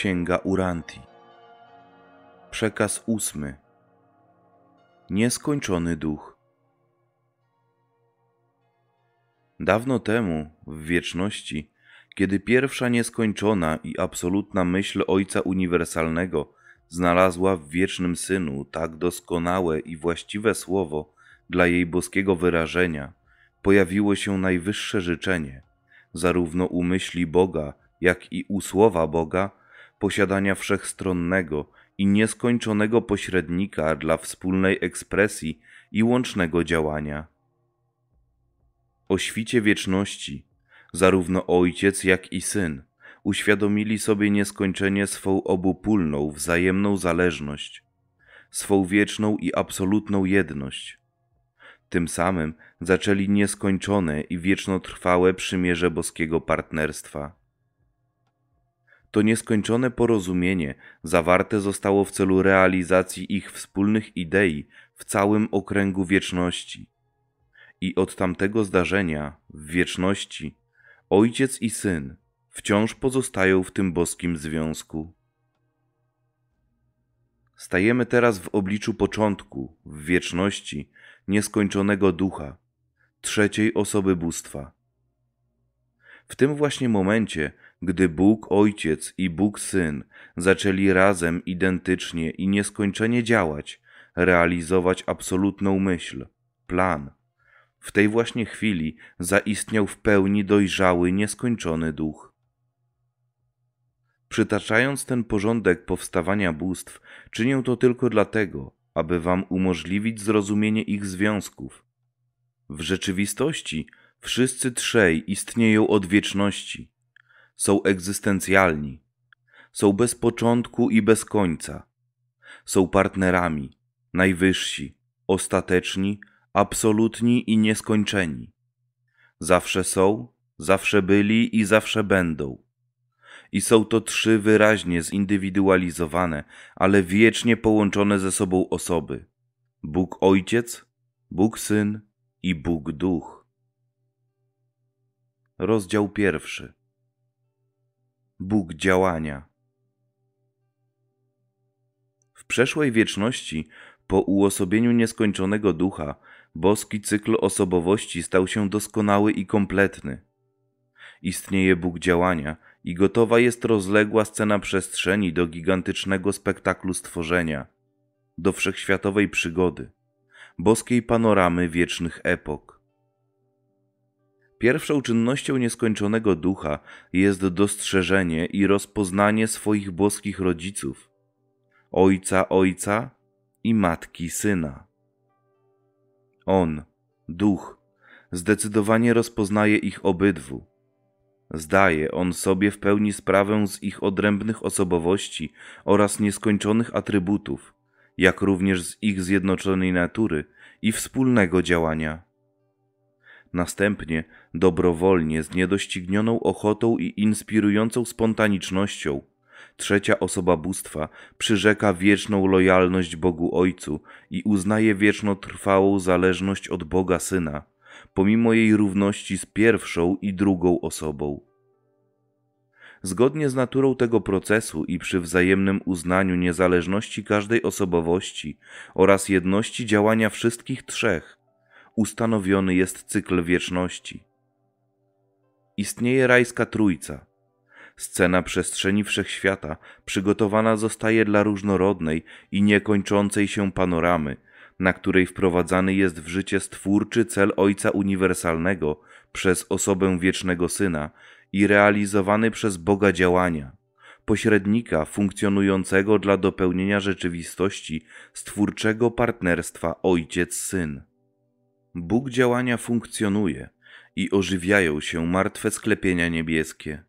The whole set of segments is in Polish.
Księga Uranti. Przekaz ósmy. Nieskończony duch. Dawno temu, w wieczności, kiedy pierwsza nieskończona i absolutna myśl Ojca Uniwersalnego znalazła w wiecznym Synu tak doskonałe i właściwe słowo dla jej boskiego wyrażenia, pojawiło się najwyższe życzenie, zarówno u myśli Boga, jak i u słowa Boga, posiadania wszechstronnego i nieskończonego pośrednika dla wspólnej ekspresji i łącznego działania. O świcie wieczności, zarówno ojciec, jak i syn, uświadomili sobie nieskończenie swą obopólną, wzajemną zależność, swą wieczną i absolutną jedność. Tym samym zaczęli nieskończone i wiecznotrwałe przymierze boskiego partnerstwa to nieskończone porozumienie zawarte zostało w celu realizacji ich wspólnych idei w całym okręgu wieczności. I od tamtego zdarzenia w wieczności ojciec i syn wciąż pozostają w tym boskim związku. Stajemy teraz w obliczu początku, w wieczności, nieskończonego ducha, trzeciej osoby bóstwa. W tym właśnie momencie gdy Bóg Ojciec i Bóg Syn zaczęli razem identycznie i nieskończenie działać, realizować absolutną myśl, plan. W tej właśnie chwili zaistniał w pełni dojrzały, nieskończony duch. Przytaczając ten porządek powstawania bóstw, czynię to tylko dlatego, aby wam umożliwić zrozumienie ich związków. W rzeczywistości wszyscy trzej istnieją od wieczności są egzystencjalni, są bez początku i bez końca, są partnerami, najwyżsi, ostateczni, absolutni i nieskończeni. Zawsze są, zawsze byli i zawsze będą. I są to trzy wyraźnie zindywidualizowane, ale wiecznie połączone ze sobą osoby: Bóg Ojciec, Bóg Syn i Bóg Duch. Rozdział pierwszy. Bóg działania. W przeszłej wieczności, po uosobieniu nieskończonego ducha, boski cykl osobowości stał się doskonały i kompletny. Istnieje Bóg działania i gotowa jest rozległa scena przestrzeni do gigantycznego spektaklu stworzenia, do wszechświatowej przygody, boskiej panoramy wiecznych epok. Pierwszą czynnością nieskończonego ducha jest dostrzeżenie i rozpoznanie swoich boskich rodziców, ojca ojca i matki syna. On, duch, zdecydowanie rozpoznaje ich obydwu. Zdaje on sobie w pełni sprawę z ich odrębnych osobowości oraz nieskończonych atrybutów, jak również z ich zjednoczonej natury i wspólnego działania. Następnie dobrowolnie, z niedoścignioną ochotą i inspirującą spontanicznością, trzecia osoba bóstwa przyrzeka wieczną lojalność Bogu Ojcu i uznaje wiecznotrwałą zależność od Boga Syna, pomimo jej równości z pierwszą i drugą osobą. Zgodnie z naturą tego procesu i przy wzajemnym uznaniu niezależności każdej osobowości oraz jedności działania wszystkich trzech, ustanowiony jest cykl wieczności. Istnieje rajska trójca. Scena przestrzeni wszechświata przygotowana zostaje dla różnorodnej i niekończącej się panoramy, na której wprowadzany jest w życie stwórczy cel Ojca Uniwersalnego przez osobę wiecznego Syna i realizowany przez Boga działania, pośrednika funkcjonującego dla dopełnienia rzeczywistości stwórczego partnerstwa Ojciec-Syn. Bóg działania funkcjonuje i ożywiają się martwe sklepienia niebieskie.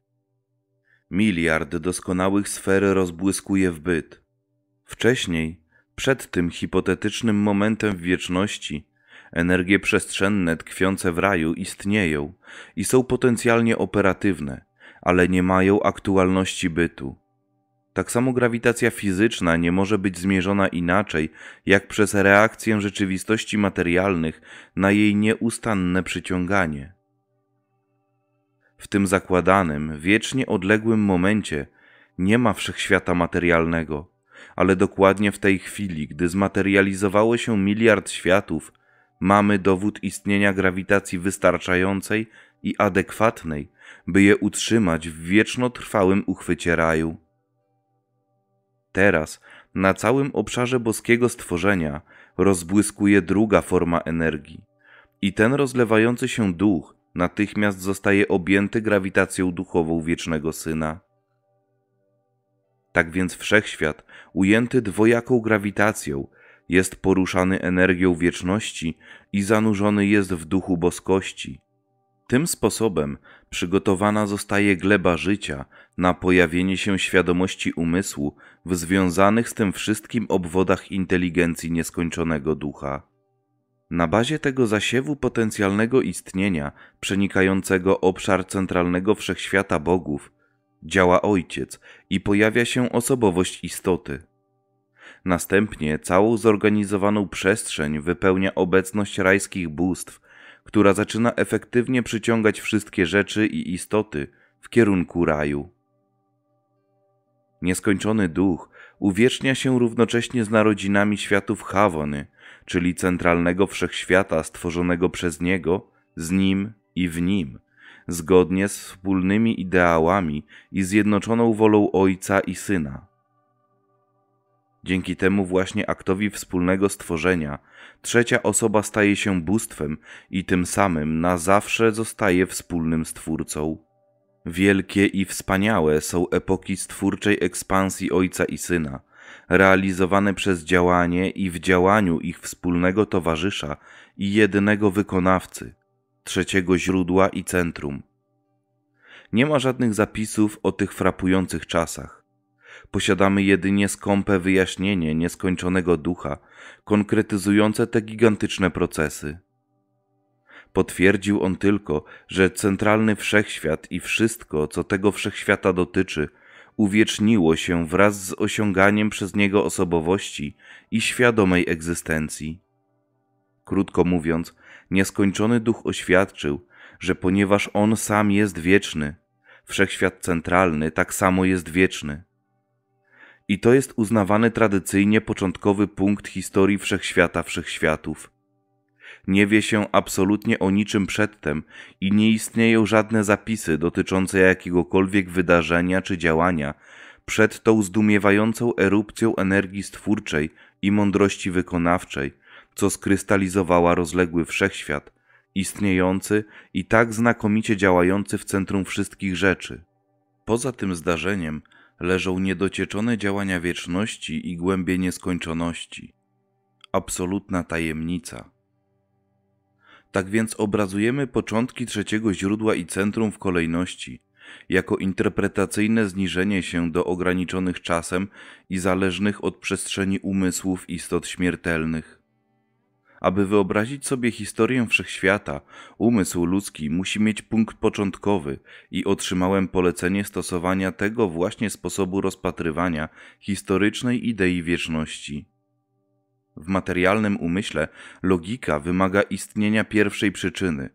Miliard doskonałych sfer rozbłyskuje w byt. Wcześniej, przed tym hipotetycznym momentem w wieczności, energie przestrzenne tkwiące w raju istnieją i są potencjalnie operatywne, ale nie mają aktualności bytu tak samo grawitacja fizyczna nie może być zmierzona inaczej, jak przez reakcję rzeczywistości materialnych na jej nieustanne przyciąganie. W tym zakładanym, wiecznie odległym momencie nie ma wszechświata materialnego, ale dokładnie w tej chwili, gdy zmaterializowało się miliard światów, mamy dowód istnienia grawitacji wystarczającej i adekwatnej, by je utrzymać w wieczno trwałym uchwycie raju. Teraz, na całym obszarze boskiego stworzenia, rozbłyskuje druga forma energii. I ten rozlewający się duch natychmiast zostaje objęty grawitacją duchową wiecznego syna. Tak więc wszechświat, ujęty dwojaką grawitacją, jest poruszany energią wieczności i zanurzony jest w duchu boskości. Tym sposobem przygotowana zostaje gleba życia na pojawienie się świadomości umysłu w związanych z tym wszystkim obwodach inteligencji nieskończonego ducha. Na bazie tego zasiewu potencjalnego istnienia, przenikającego obszar centralnego wszechświata bogów, działa ojciec i pojawia się osobowość istoty. Następnie całą zorganizowaną przestrzeń wypełnia obecność rajskich bóstw, która zaczyna efektywnie przyciągać wszystkie rzeczy i istoty w kierunku raju. Nieskończony duch uwiecznia się równocześnie z narodzinami światów Hawony, czyli centralnego wszechświata stworzonego przez niego, z nim i w nim, zgodnie z wspólnymi ideałami i zjednoczoną wolą Ojca i Syna. Dzięki temu właśnie aktowi wspólnego stworzenia trzecia osoba staje się bóstwem i tym samym na zawsze zostaje wspólnym stwórcą. Wielkie i wspaniałe są epoki stwórczej ekspansji Ojca i Syna, realizowane przez działanie i w działaniu ich wspólnego towarzysza i jedynego wykonawcy, trzeciego źródła i centrum. Nie ma żadnych zapisów o tych frapujących czasach. Posiadamy jedynie skąpe wyjaśnienie nieskończonego ducha, konkretyzujące te gigantyczne procesy. Potwierdził on tylko, że centralny wszechświat i wszystko, co tego wszechświata dotyczy, uwieczniło się wraz z osiąganiem przez niego osobowości i świadomej egzystencji. Krótko mówiąc, nieskończony duch oświadczył, że ponieważ on sam jest wieczny, wszechświat centralny tak samo jest wieczny. I to jest uznawany tradycyjnie początkowy punkt historii wszechświata wszechświatów, nie wie się absolutnie o niczym przedtem i nie istnieją żadne zapisy dotyczące jakiegokolwiek wydarzenia czy działania przed tą zdumiewającą erupcją energii stwórczej i mądrości wykonawczej, co skrystalizowała rozległy wszechświat, istniejący i tak znakomicie działający w centrum wszystkich rzeczy. Poza tym zdarzeniem leżą niedocieczone działania wieczności i głębie nieskończoności. Absolutna tajemnica. Tak więc obrazujemy początki trzeciego źródła i centrum w kolejności, jako interpretacyjne zniżenie się do ograniczonych czasem i zależnych od przestrzeni umysłów istot śmiertelnych. Aby wyobrazić sobie historię wszechświata, umysł ludzki musi mieć punkt początkowy i otrzymałem polecenie stosowania tego właśnie sposobu rozpatrywania historycznej idei wieczności. W materialnym umyśle logika wymaga istnienia pierwszej przyczyny,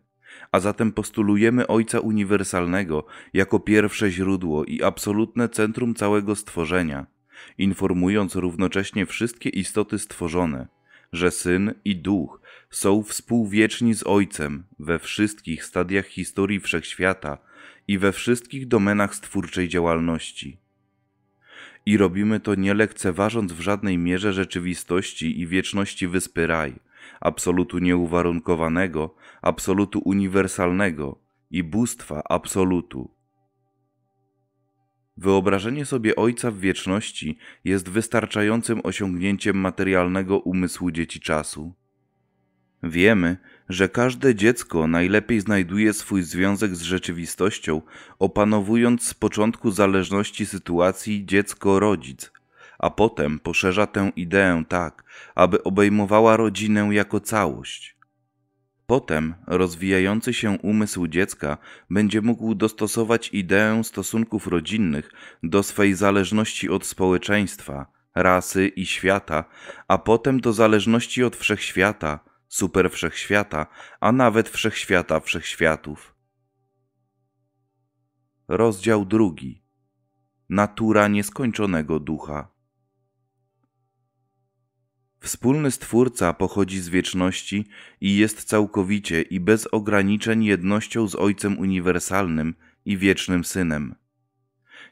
a zatem postulujemy Ojca Uniwersalnego jako pierwsze źródło i absolutne centrum całego stworzenia, informując równocześnie wszystkie istoty stworzone, że Syn i Duch są współwieczni z Ojcem we wszystkich stadiach historii wszechświata i we wszystkich domenach stwórczej działalności. I robimy to nie lekceważąc w żadnej mierze rzeczywistości i wieczności wyspy raj, absolutu nieuwarunkowanego, absolutu uniwersalnego i bóstwa absolutu. Wyobrażenie sobie Ojca w wieczności jest wystarczającym osiągnięciem materialnego umysłu dzieci czasu. Wiemy, że każde dziecko najlepiej znajduje swój związek z rzeczywistością, opanowując z początku zależności sytuacji dziecko-rodzic, a potem poszerza tę ideę tak, aby obejmowała rodzinę jako całość. Potem rozwijający się umysł dziecka będzie mógł dostosować ideę stosunków rodzinnych do swej zależności od społeczeństwa, rasy i świata, a potem do zależności od wszechświata, super wszechświata, a nawet wszechświata wszechświatów. Rozdział drugi. Natura nieskończonego ducha. Wspólny Stwórca pochodzi z wieczności i jest całkowicie i bez ograniczeń jednością z Ojcem Uniwersalnym i Wiecznym Synem.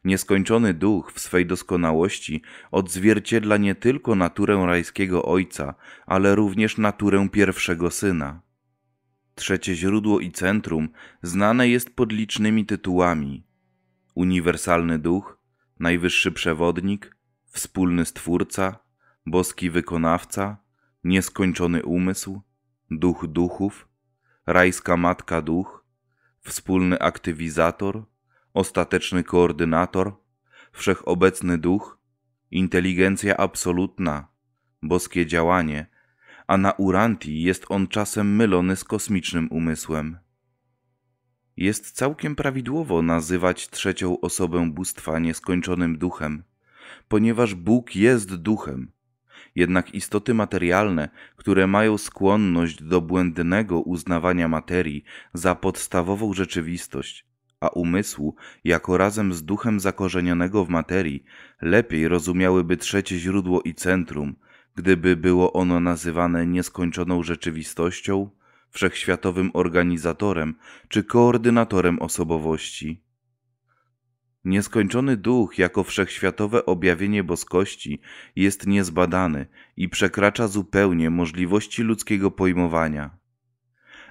Nieskończony duch w swej doskonałości odzwierciedla nie tylko naturę rajskiego ojca, ale również naturę pierwszego syna. Trzecie źródło i centrum znane jest pod licznymi tytułami: Uniwersalny duch, Najwyższy przewodnik, Wspólny stwórca, Boski wykonawca, Nieskończony umysł, Duch duchów, Rajska matka duch, Wspólny aktywizator ostateczny koordynator, wszechobecny duch, inteligencja absolutna, boskie działanie, a na Uranti jest on czasem mylony z kosmicznym umysłem. Jest całkiem prawidłowo nazywać trzecią osobę bóstwa nieskończonym duchem, ponieważ Bóg jest duchem. Jednak istoty materialne, które mają skłonność do błędnego uznawania materii za podstawową rzeczywistość, a umysłu, jako razem z duchem zakorzenionego w materii, lepiej rozumiałyby trzecie źródło i centrum, gdyby było ono nazywane nieskończoną rzeczywistością, wszechświatowym organizatorem czy koordynatorem osobowości. Nieskończony duch jako wszechświatowe objawienie boskości jest niezbadany i przekracza zupełnie możliwości ludzkiego pojmowania.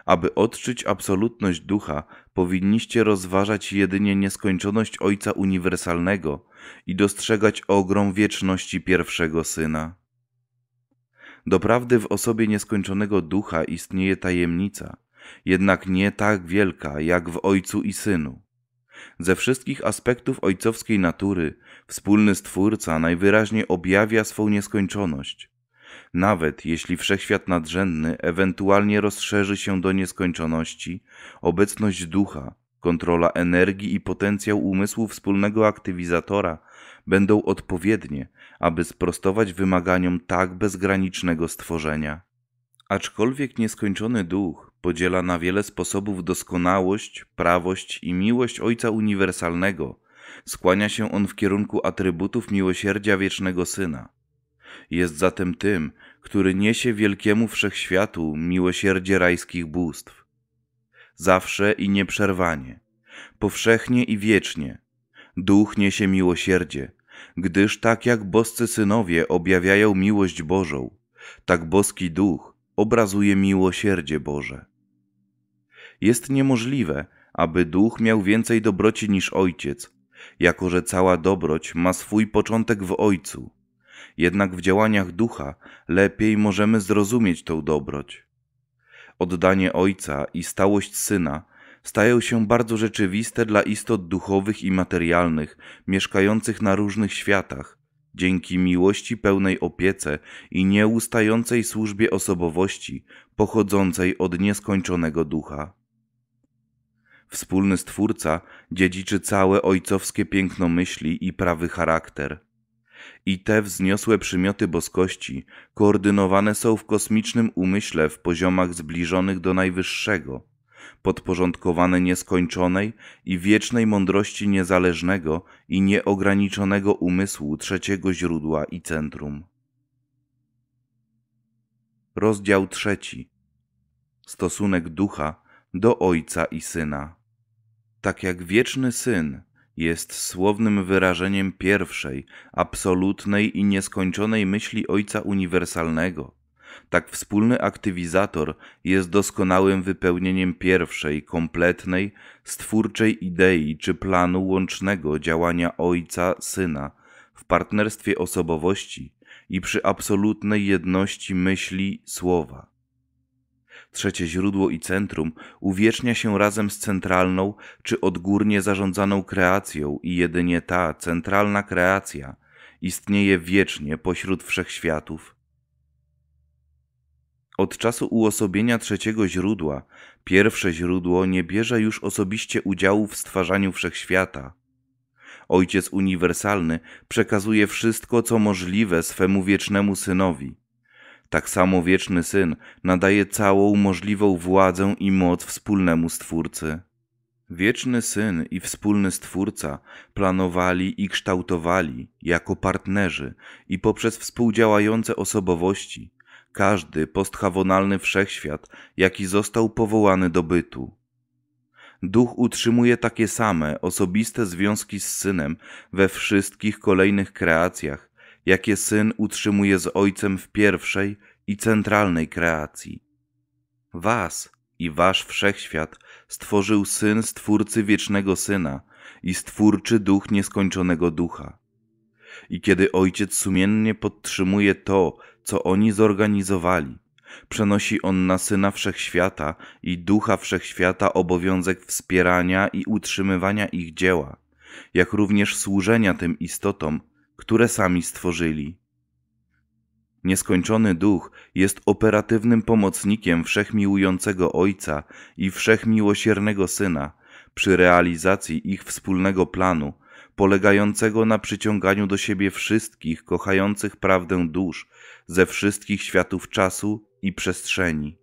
Aby odczuć absolutność ducha, powinniście rozważać jedynie nieskończoność Ojca Uniwersalnego i dostrzegać ogrom wieczności pierwszego Syna. Doprawdy w osobie nieskończonego ducha istnieje tajemnica, jednak nie tak wielka jak w Ojcu i Synu. Ze wszystkich aspektów ojcowskiej natury wspólny Stwórca najwyraźniej objawia swą nieskończoność. Nawet jeśli wszechświat nadrzędny ewentualnie rozszerzy się do nieskończoności, obecność ducha, kontrola energii i potencjał umysłu wspólnego aktywizatora będą odpowiednie, aby sprostować wymaganiom tak bezgranicznego stworzenia. Aczkolwiek nieskończony duch podziela na wiele sposobów doskonałość, prawość i miłość Ojca Uniwersalnego, skłania się on w kierunku atrybutów miłosierdzia wiecznego Syna jest zatem tym, który niesie wielkiemu wszechświatu miłosierdzie rajskich bóstw. Zawsze i nieprzerwanie, powszechnie i wiecznie, duch niesie miłosierdzie, gdyż tak jak boscy synowie objawiają miłość Bożą, tak boski duch obrazuje miłosierdzie Boże. Jest niemożliwe, aby duch miał więcej dobroci niż ojciec, jako że cała dobroć ma swój początek w ojcu jednak w działaniach ducha lepiej możemy zrozumieć tę dobroć. Oddanie Ojca i stałość Syna stają się bardzo rzeczywiste dla istot duchowych i materialnych mieszkających na różnych światach, dzięki miłości pełnej opiece i nieustającej służbie osobowości pochodzącej od nieskończonego ducha. Wspólny Stwórca dziedziczy całe ojcowskie piękno myśli i prawy charakter i te wzniosłe przymioty boskości koordynowane są w kosmicznym umyśle w poziomach zbliżonych do najwyższego, podporządkowane nieskończonej i wiecznej mądrości niezależnego i nieograniczonego umysłu trzeciego źródła i centrum. Rozdział trzeci. Stosunek ducha do Ojca i Syna. Tak jak wieczny Syn jest słownym wyrażeniem pierwszej, absolutnej i nieskończonej myśli Ojca Uniwersalnego. Tak wspólny aktywizator jest doskonałym wypełnieniem pierwszej, kompletnej, stwórczej idei czy planu łącznego działania Ojca, Syna w partnerstwie osobowości i przy absolutnej jedności myśli, słowa. Trzecie źródło i centrum uwiecznia się razem z centralną czy odgórnie zarządzaną kreacją i jedynie ta centralna kreacja istnieje wiecznie pośród wszechświatów. Od czasu uosobienia trzeciego źródła, pierwsze źródło nie bierze już osobiście udziału w stwarzaniu wszechświata. Ojciec Uniwersalny przekazuje wszystko, co możliwe swemu wiecznemu synowi. Tak samo wieczny syn nadaje całą możliwą władzę i moc wspólnemu stwórcy. Wieczny syn i wspólny stwórca planowali i kształtowali jako partnerzy i poprzez współdziałające osobowości każdy posthawonalny wszechświat, jaki został powołany do bytu. Duch utrzymuje takie same osobiste związki z synem we wszystkich kolejnych kreacjach, jakie syn utrzymuje z ojcem w pierwszej i centralnej kreacji. Was i wasz wszechświat stworzył syn stwórcy wiecznego syna i stwórczy duch nieskończonego ducha. I kiedy ojciec sumiennie podtrzymuje to, co oni zorganizowali, przenosi on na syna wszechświata i ducha wszechświata obowiązek wspierania i utrzymywania ich dzieła, jak również służenia tym istotom które sami stworzyli. Nieskończony Duch jest operatywnym pomocnikiem wszechmiłującego Ojca i wszechmiłosiernego Syna przy realizacji ich wspólnego planu, polegającego na przyciąganiu do siebie wszystkich kochających prawdę dusz ze wszystkich światów czasu i przestrzeni.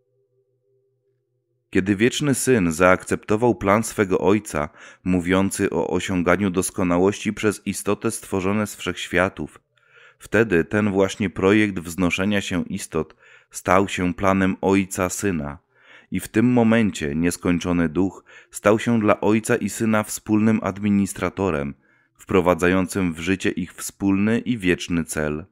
Kiedy wieczny syn zaakceptował plan swego ojca, mówiący o osiąganiu doskonałości przez istotę stworzone z wszechświatów, wtedy ten właśnie projekt wznoszenia się istot stał się planem ojca syna. I w tym momencie nieskończony duch stał się dla ojca i syna wspólnym administratorem, wprowadzającym w życie ich wspólny i wieczny cel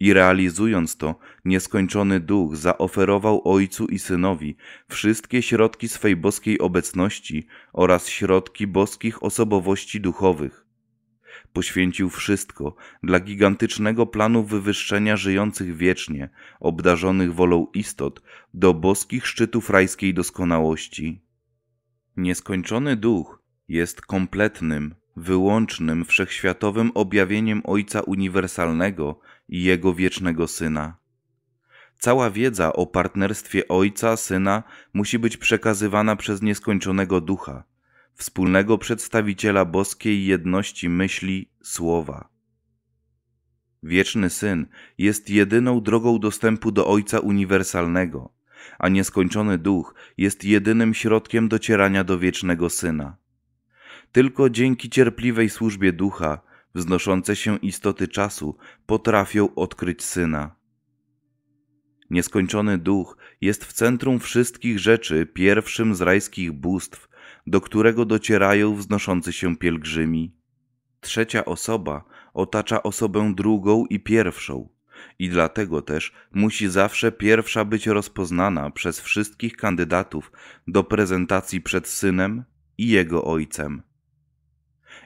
i realizując to, nieskończony duch zaoferował Ojcu i Synowi wszystkie środki swej boskiej obecności oraz środki boskich osobowości duchowych. Poświęcił wszystko dla gigantycznego planu wywyższenia żyjących wiecznie, obdarzonych wolą istot, do boskich szczytów rajskiej doskonałości. Nieskończony duch jest kompletnym, wyłącznym wszechświatowym objawieniem Ojca Uniwersalnego i Jego wiecznego Syna. Cała wiedza o partnerstwie Ojca, Syna musi być przekazywana przez nieskończonego Ducha, wspólnego przedstawiciela boskiej jedności myśli, słowa. Wieczny Syn jest jedyną drogą dostępu do Ojca Uniwersalnego, a nieskończony Duch jest jedynym środkiem docierania do wiecznego Syna. Tylko dzięki cierpliwej służbie Ducha wznoszące się istoty czasu potrafią odkryć syna. Nieskończony duch jest w centrum wszystkich rzeczy, pierwszym z rajskich bóstw, do którego docierają wznoszący się pielgrzymi. Trzecia osoba otacza osobę drugą i pierwszą, i dlatego też musi zawsze pierwsza być rozpoznana przez wszystkich kandydatów do prezentacji przed synem i jego ojcem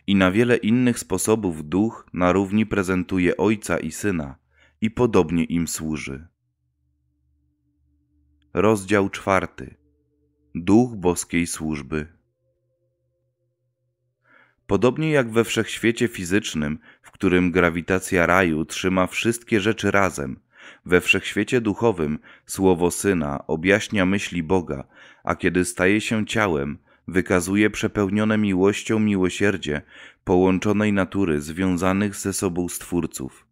i na wiele innych sposobów duch na równi prezentuje Ojca i Syna i podobnie im służy. Rozdział czwarty. Duch boskiej służby. Podobnie jak we wszechświecie fizycznym, w którym grawitacja raju trzyma wszystkie rzeczy razem, we wszechświecie duchowym słowo Syna objaśnia myśli Boga, a kiedy staje się ciałem, wykazuje przepełnione miłością miłosierdzie połączonej natury związanych ze sobą stwórców.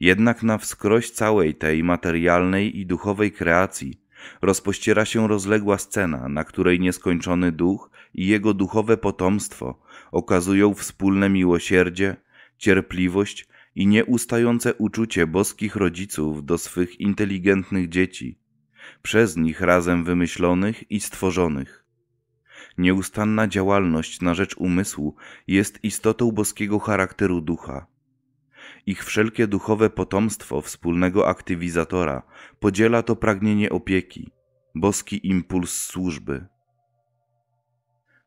Jednak na wskroś całej tej materialnej i duchowej kreacji rozpościera się rozległa scena, na której nieskończony duch i jego duchowe potomstwo okazują wspólne miłosierdzie, cierpliwość i nieustające uczucie boskich rodziców do swych inteligentnych dzieci, przez nich razem wymyślonych i stworzonych. Nieustanna działalność na rzecz umysłu jest istotą boskiego charakteru ducha. Ich wszelkie duchowe potomstwo wspólnego aktywizatora podziela to pragnienie opieki, boski impuls służby.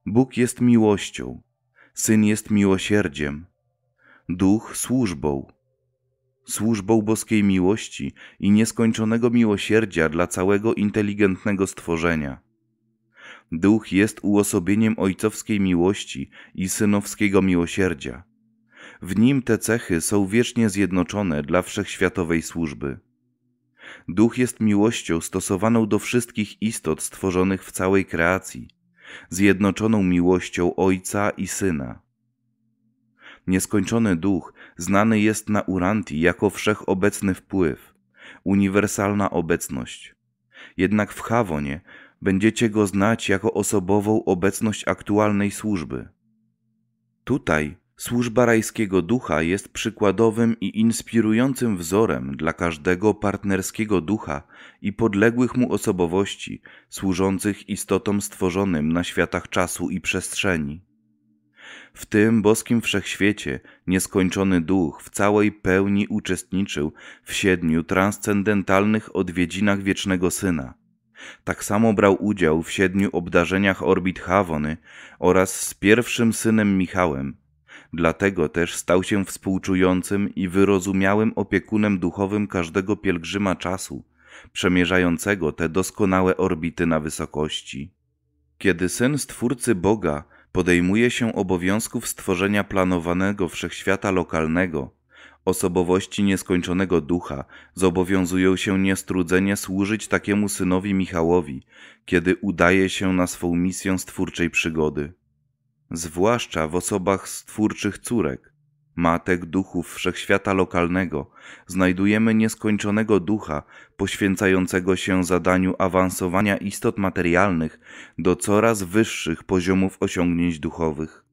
Bóg jest miłością, Syn jest miłosierdziem, Duch służbą. Służbą boskiej miłości i nieskończonego miłosierdzia dla całego inteligentnego stworzenia. Duch jest uosobieniem ojcowskiej miłości i synowskiego miłosierdzia. W nim te cechy są wiecznie zjednoczone dla wszechświatowej służby. Duch jest miłością stosowaną do wszystkich istot stworzonych w całej kreacji, zjednoczoną miłością Ojca i Syna. Nieskończony Duch znany jest na Uranti jako wszechobecny wpływ, uniwersalna obecność. Jednak w Hawonie będziecie go znać jako osobową obecność aktualnej służby. Tutaj służba rajskiego ducha jest przykładowym i inspirującym wzorem dla każdego partnerskiego ducha i podległych mu osobowości, służących istotom stworzonym na światach czasu i przestrzeni. W tym boskim wszechświecie nieskończony duch w całej pełni uczestniczył w siedmiu transcendentalnych odwiedzinach wiecznego syna – tak samo brał udział w siedmiu obdarzeniach orbit Hawony oraz z pierwszym synem Michałem. Dlatego też stał się współczującym i wyrozumiałym opiekunem duchowym każdego pielgrzyma czasu, przemierzającego te doskonałe orbity na wysokości. Kiedy syn Stwórcy Boga podejmuje się obowiązków stworzenia planowanego wszechświata lokalnego, osobowości nieskończonego ducha, zobowiązują się niestrudzenie służyć takiemu synowi Michałowi, kiedy udaje się na swą misję stwórczej przygody. Zwłaszcza w osobach stwórczych córek, matek duchów wszechświata lokalnego, znajdujemy nieskończonego ducha poświęcającego się zadaniu awansowania istot materialnych do coraz wyższych poziomów osiągnięć duchowych.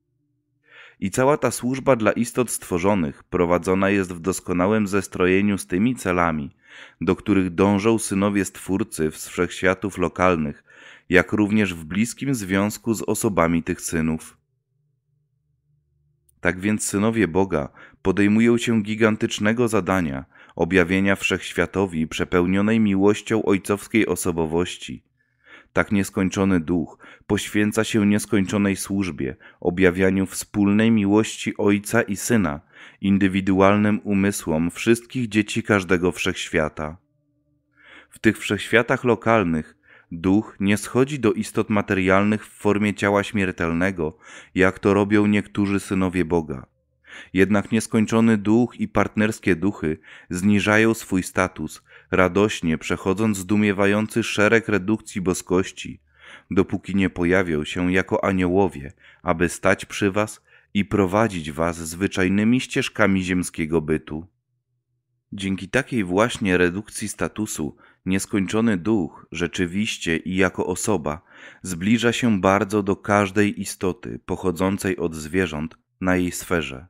I cała ta służba dla istot stworzonych prowadzona jest w doskonałym zestrojeniu z tymi celami, do których dążą synowie Stwórcy z wszechświatów lokalnych, jak również w bliskim związku z osobami tych synów. Tak więc synowie Boga podejmują się gigantycznego zadania objawienia wszechświatowi przepełnionej miłością ojcowskiej osobowości, tak nieskończony duch poświęca się nieskończonej służbie, objawianiu wspólnej miłości Ojca i Syna, indywidualnym umysłom wszystkich dzieci każdego wszechświata. W tych wszechświatach lokalnych duch nie schodzi do istot materialnych w formie ciała śmiertelnego, jak to robią niektórzy synowie Boga. Jednak nieskończony duch i partnerskie duchy zniżają swój status, radośnie przechodząc zdumiewający szereg redukcji boskości, dopóki nie pojawią się jako aniołowie, aby stać przy was i prowadzić was zwyczajnymi ścieżkami ziemskiego bytu. Dzięki takiej właśnie redukcji statusu nieskończony duch rzeczywiście i jako osoba zbliża się bardzo do każdej istoty pochodzącej od zwierząt na jej sferze.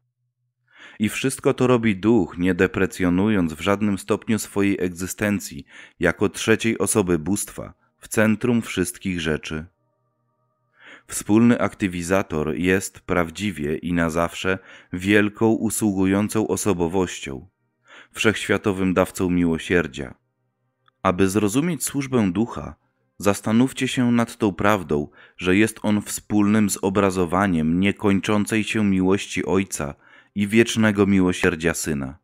I wszystko to robi duch, nie deprecjonując w żadnym stopniu swojej egzystencji, jako trzeciej osoby bóstwa, w centrum wszystkich rzeczy. Wspólny aktywizator jest prawdziwie i na zawsze wielką usługującą osobowością, wszechświatowym dawcą miłosierdzia. Aby zrozumieć służbę ducha, zastanówcie się nad tą prawdą, że jest on wspólnym zobrazowaniem niekończącej się miłości Ojca i wiecznego miłosierdzia Syna.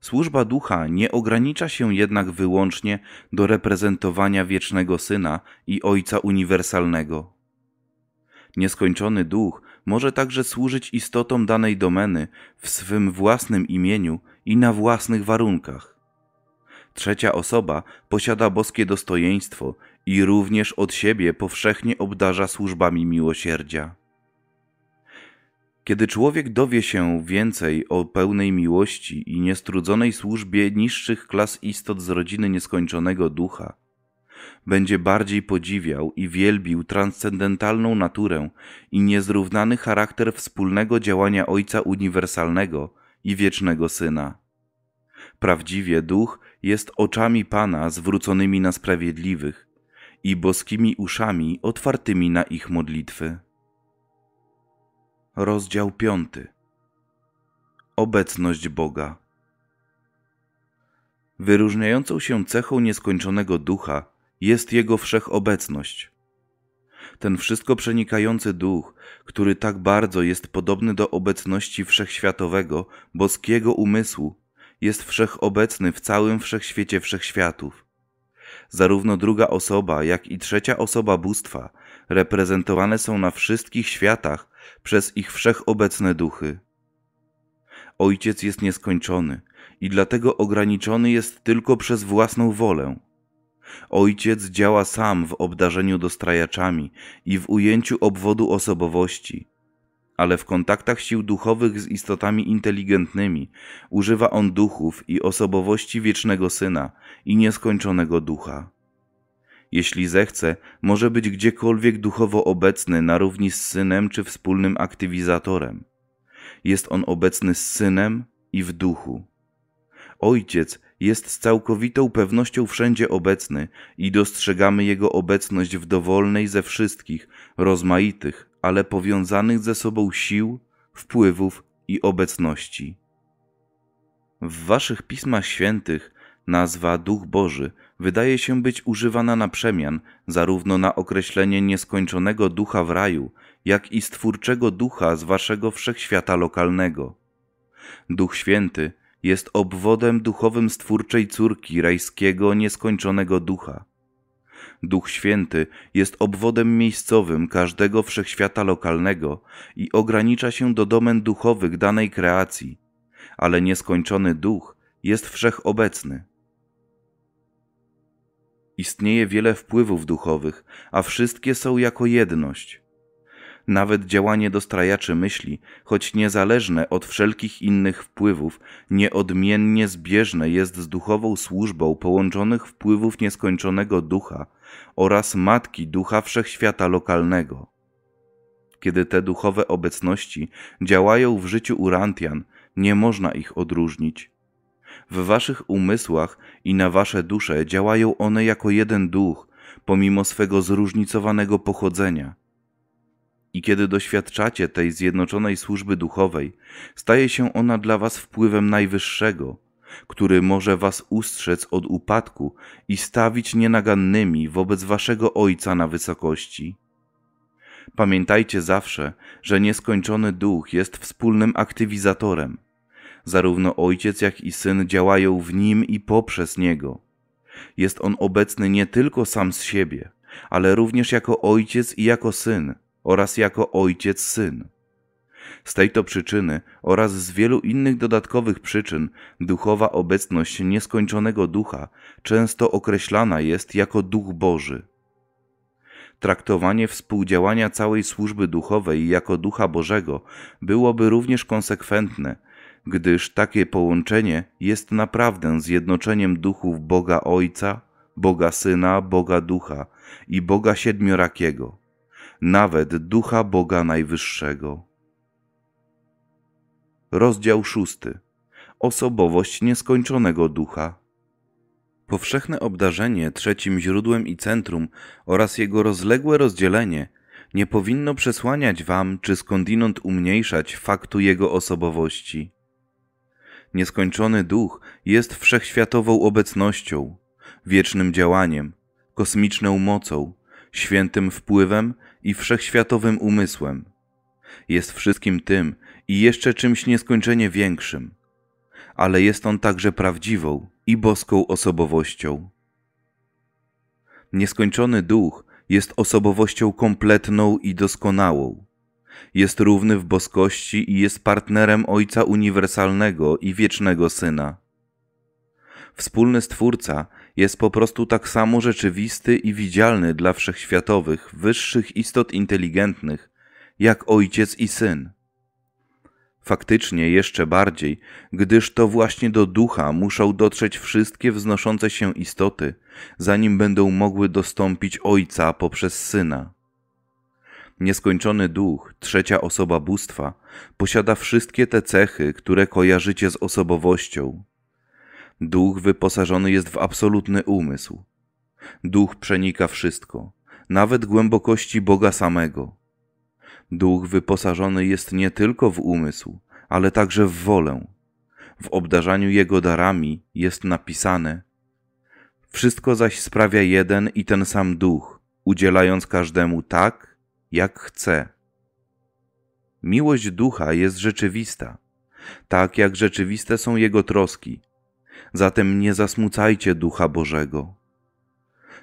Służba ducha nie ogranicza się jednak wyłącznie do reprezentowania wiecznego Syna i Ojca Uniwersalnego. Nieskończony duch może także służyć istotom danej domeny w swym własnym imieniu i na własnych warunkach. Trzecia osoba posiada boskie dostojeństwo i również od siebie powszechnie obdarza służbami miłosierdzia. Kiedy człowiek dowie się więcej o pełnej miłości i niestrudzonej służbie niższych klas istot z rodziny nieskończonego ducha, będzie bardziej podziwiał i wielbił transcendentalną naturę i niezrównany charakter wspólnego działania Ojca Uniwersalnego i Wiecznego Syna. Prawdziwie duch jest oczami Pana zwróconymi na sprawiedliwych i boskimi uszami otwartymi na ich modlitwy. Rozdział 5. Obecność Boga. Wyróżniającą się cechą nieskończonego ducha jest jego wszechobecność. Ten wszystko przenikający duch, który tak bardzo jest podobny do obecności wszechświatowego, boskiego umysłu, jest wszechobecny w całym wszechświecie wszechświatów. Zarówno druga osoba, jak i trzecia osoba bóstwa reprezentowane są na wszystkich światach przez ich wszechobecne duchy. Ojciec jest nieskończony i dlatego ograniczony jest tylko przez własną wolę. Ojciec działa sam w obdarzeniu dostrajaczami i w ujęciu obwodu osobowości, ale w kontaktach sił duchowych z istotami inteligentnymi używa on duchów i osobowości wiecznego syna i nieskończonego ducha. Jeśli zechce, może być gdziekolwiek duchowo obecny na równi z synem czy wspólnym aktywizatorem. Jest on obecny z synem i w duchu. Ojciec jest z całkowitą pewnością wszędzie obecny i dostrzegamy jego obecność w dowolnej ze wszystkich, rozmaitych, ale powiązanych ze sobą sił, wpływów i obecności. W waszych pismach świętych Nazwa Duch Boży wydaje się być używana na przemian zarówno na określenie nieskończonego ducha w raju, jak i stwórczego ducha z waszego wszechświata lokalnego. Duch Święty jest obwodem duchowym stwórczej córki rajskiego nieskończonego ducha. Duch Święty jest obwodem miejscowym każdego wszechświata lokalnego i ogranicza się do domen duchowych danej kreacji, ale nieskończony duch jest wszechobecny. Istnieje wiele wpływów duchowych, a wszystkie są jako jedność. Nawet działanie dostrajaczy myśli, choć niezależne od wszelkich innych wpływów, nieodmiennie zbieżne jest z duchową służbą połączonych wpływów nieskończonego ducha oraz matki ducha wszechświata lokalnego. Kiedy te duchowe obecności działają w życiu Urantian, nie można ich odróżnić. W waszych umysłach i na wasze dusze działają one jako jeden duch, pomimo swego zróżnicowanego pochodzenia. I kiedy doświadczacie tej zjednoczonej służby duchowej, staje się ona dla was wpływem Najwyższego, który może was ustrzec od upadku i stawić nienagannymi wobec waszego Ojca na wysokości. Pamiętajcie zawsze, że nieskończony duch jest wspólnym aktywizatorem – Zarówno ojciec, jak i syn działają w nim i poprzez niego. Jest on obecny nie tylko sam z siebie, ale również jako ojciec i jako syn, oraz jako ojciec syn. Z tej to przyczyny oraz z wielu innych dodatkowych przyczyn duchowa obecność nieskończonego ducha często określana jest jako duch Boży. Traktowanie współdziałania całej służby duchowej jako ducha Bożego byłoby również konsekwentne gdyż takie połączenie jest naprawdę zjednoczeniem duchów Boga Ojca, Boga Syna, Boga Ducha i Boga Siedmiorakiego, nawet Ducha Boga Najwyższego. Rozdział szósty. Osobowość nieskończonego ducha. Powszechne obdarzenie trzecim źródłem i centrum oraz jego rozległe rozdzielenie nie powinno przesłaniać wam czy skądinąd umniejszać faktu jego osobowości. Nieskończony duch jest wszechświatową obecnością, wiecznym działaniem, kosmiczną mocą, świętym wpływem i wszechświatowym umysłem. Jest wszystkim tym i jeszcze czymś nieskończenie większym, ale jest on także prawdziwą i boską osobowością. Nieskończony duch jest osobowością kompletną i doskonałą jest równy w boskości i jest partnerem Ojca Uniwersalnego i Wiecznego Syna. Wspólny Stwórca jest po prostu tak samo rzeczywisty i widzialny dla wszechświatowych, wyższych istot inteligentnych, jak Ojciec i Syn. Faktycznie jeszcze bardziej, gdyż to właśnie do ducha muszą dotrzeć wszystkie wznoszące się istoty, zanim będą mogły dostąpić Ojca poprzez Syna. Nieskończony duch, trzecia osoba bóstwa, posiada wszystkie te cechy, które kojarzycie z osobowością. Duch wyposażony jest w absolutny umysł. Duch przenika wszystko, nawet głębokości Boga samego. Duch wyposażony jest nie tylko w umysł, ale także w wolę. W obdarzaniu jego darami jest napisane: Wszystko zaś sprawia jeden i ten sam duch, udzielając każdemu tak, jak chce. Miłość ducha jest rzeczywista, tak jak rzeczywiste są jego troski. Zatem nie zasmucajcie ducha Bożego.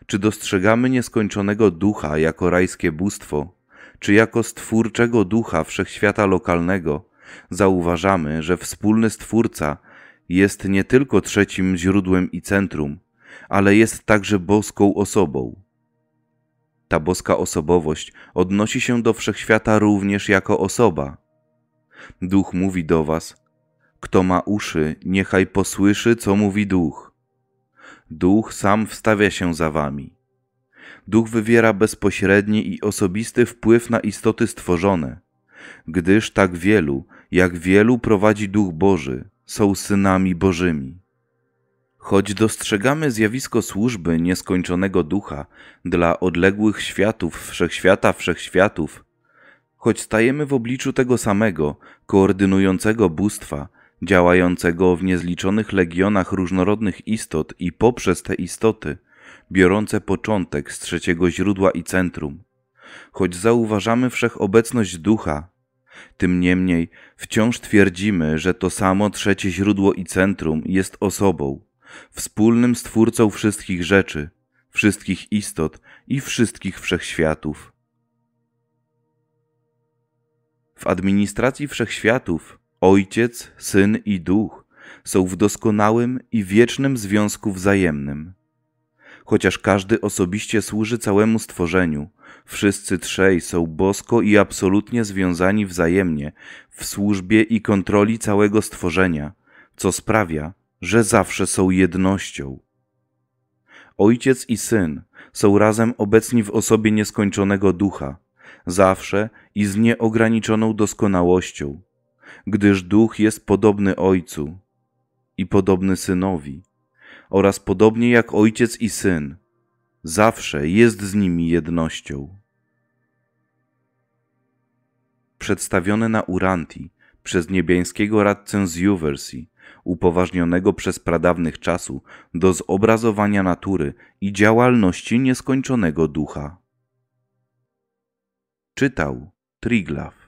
Czy dostrzegamy nieskończonego ducha jako rajskie bóstwo, czy jako stwórczego ducha wszechświata lokalnego, zauważamy, że wspólny stwórca jest nie tylko trzecim źródłem i centrum, ale jest także boską osobą. Ta boska osobowość odnosi się do wszechświata również jako osoba. Duch mówi do Was: Kto ma uszy, niechaj posłyszy, co mówi duch. Duch sam wstawia się za Wami. Duch wywiera bezpośredni i osobisty wpływ na istoty stworzone, gdyż tak wielu, jak wielu prowadzi Duch Boży, są synami Bożymi. Choć dostrzegamy zjawisko służby nieskończonego ducha dla odległych światów, wszechświata, wszechświatów, choć stajemy w obliczu tego samego, koordynującego bóstwa, działającego w niezliczonych legionach różnorodnych istot i poprzez te istoty, biorące początek z trzeciego źródła i centrum. Choć zauważamy wszechobecność ducha, tym niemniej wciąż twierdzimy, że to samo trzecie źródło i centrum jest osobą, wspólnym Stwórcą wszystkich rzeczy, wszystkich istot i wszystkich wszechświatów. W administracji wszechświatów Ojciec, Syn i Duch są w doskonałym i wiecznym związku wzajemnym. Chociaż każdy osobiście służy całemu stworzeniu, wszyscy trzej są bosko i absolutnie związani wzajemnie w służbie i kontroli całego stworzenia, co sprawia, że zawsze są jednością. Ojciec i syn są razem obecni w osobie nieskończonego ducha, zawsze i z nieograniczoną doskonałością, gdyż duch jest podobny ojcu i podobny synowi, oraz podobnie jak ojciec i syn, zawsze jest z nimi jednością. Przedstawiony na Uranti przez niebiańskiego radcę z Uversi, upoważnionego przez pradawnych czasu do zobrazowania natury i działalności nieskończonego ducha. Czytał Triglaw.